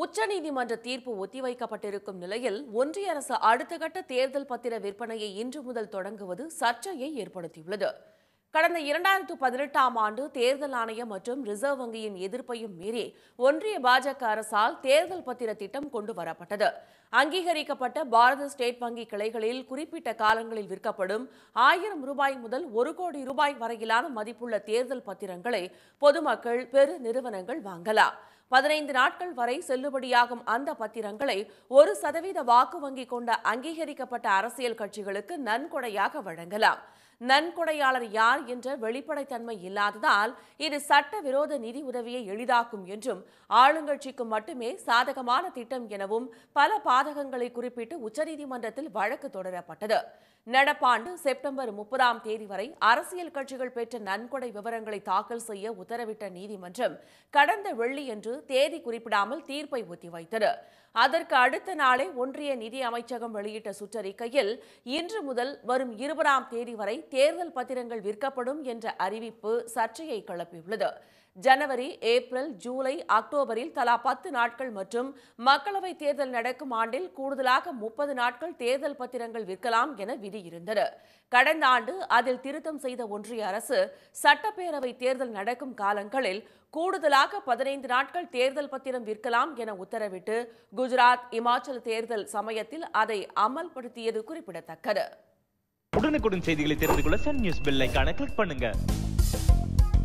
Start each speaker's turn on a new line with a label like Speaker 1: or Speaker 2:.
Speaker 1: உச்சநீதிமன்ற தீர்ப்பு ஒத்திவைக்கப்பட்டிருக்கும் நிலையில் ஒன்றிய அரசு அடுத்த கட்ட தேர்தல் பத்திர விற்பனையை இன்று முதல் தொடங்குவது சர்ச்சையை ஏற்படுத்தியுள்ளது கடந்த இரண்டாயிரத்து பதினெட்டாம் ஆண்டு தேர்தல் ஆணையம் மற்றும் ரிசர்வ் வங்கியின் எதிர்ப்பையும் மீறி ஒன்றிய பாஜக அரசால் தேர்தல் பத்திர திட்டம் கொண்டு வரப்பட்டது அங்கீகரிக்கப்பட்ட பாரத ஸ்டேட் வங்கி கிளைகளில் குறிப்பிட்ட காலங்களில் விற்கப்படும் ஆயிரம் ரூபாய் முதல் ஒரு கோடி ரூபாய் வரையிலான மதிப்புள்ள தேர்தல் பத்திரங்களை பொதுமக்கள் பெரு நிறுவனங்கள் வாங்கலாம் பதினைந்து நாட்கள் வரை செல்லுபடியாகும் அந்த பத்திரங்களை ஒரு சதவீத வாக்கு வங்கி கொண்ட அங்கீகரிக்கப்பட்ட அரசியல் கட்சிகளுக்கு நன்கொடையாக வழங்கலாம் நன்கொடையாளர் யார் என்ற வெளிப்படைத்தன்மை இல்லாததால் இது சட்டவிரோத நிதி உதவியை எளிதாக்கும் என்றும் ஆளுங்கட்சிக்கு மட்டுமே சாதகமான திட்டம் எனவும் பல பாதகங்களை குறிப்பிட்டு உச்சநீதிமன்றத்தில் வழக்கு தொடரப்பட்டது நடப்பாண்டு செப்டம்பர் முப்பதாம் தேதி வரை அரசியல் கட்சிகள் பெற்ற நன்கொடை விவரங்களை தாக்கல் செய்ய உத்தரவிட்ட நீதிமன்றம் கடந்த வெள்ளியன்று தேதி குறிப்பிடாமல் தீர்ப்பை ஒத்திவைத்தது அதற்கு அடுத்த நாளை ஒன்றிய நிதி அமைச்சகம் வெளியிட்ட சுற்றறிக்கையில் இன்று முதல் வரும் இருபதாம் தேதி வரை தேர்தல் பத்திரங்கள் விற்கப்படும் என்ற அறிவிப்பு சர்ச்சையை கிளப்பியுள்ளது ஜனவரி ஏப்ரல் ஜூலை அக்டோபரில் தலா பத்து நாட்கள் மற்றும் மக்களவைத் தேர்தல் நடக்கும் ஆண்டில் கூடுதலாக முப்பது நாட்கள் தேர்தல் பத்திரங்கள் விற்கலாம் என விதி இருந்தது கடந்த ஆண்டு அதில் திருத்தம் செய்த ஒன்றிய அரசு சட்டப்பேரவை தேர்தல் நடக்கும் காலங்களில் கூடுதலாக பதினைந்து நாட்கள் தேர்தல் பத்திரம் விற்கலாம் என உத்தரவிட்டு குஜராத் இமாச்சல் தேர்தல் சமயத்தில் அதை அமல்படுத்தியது குறிப்பிடத்தக்கது
Speaker 2: உடனுக்குடன் செய்திகளை தெரிந்து கொள்ள சன் நியூஸ் கிளிக் பண்ணுங்க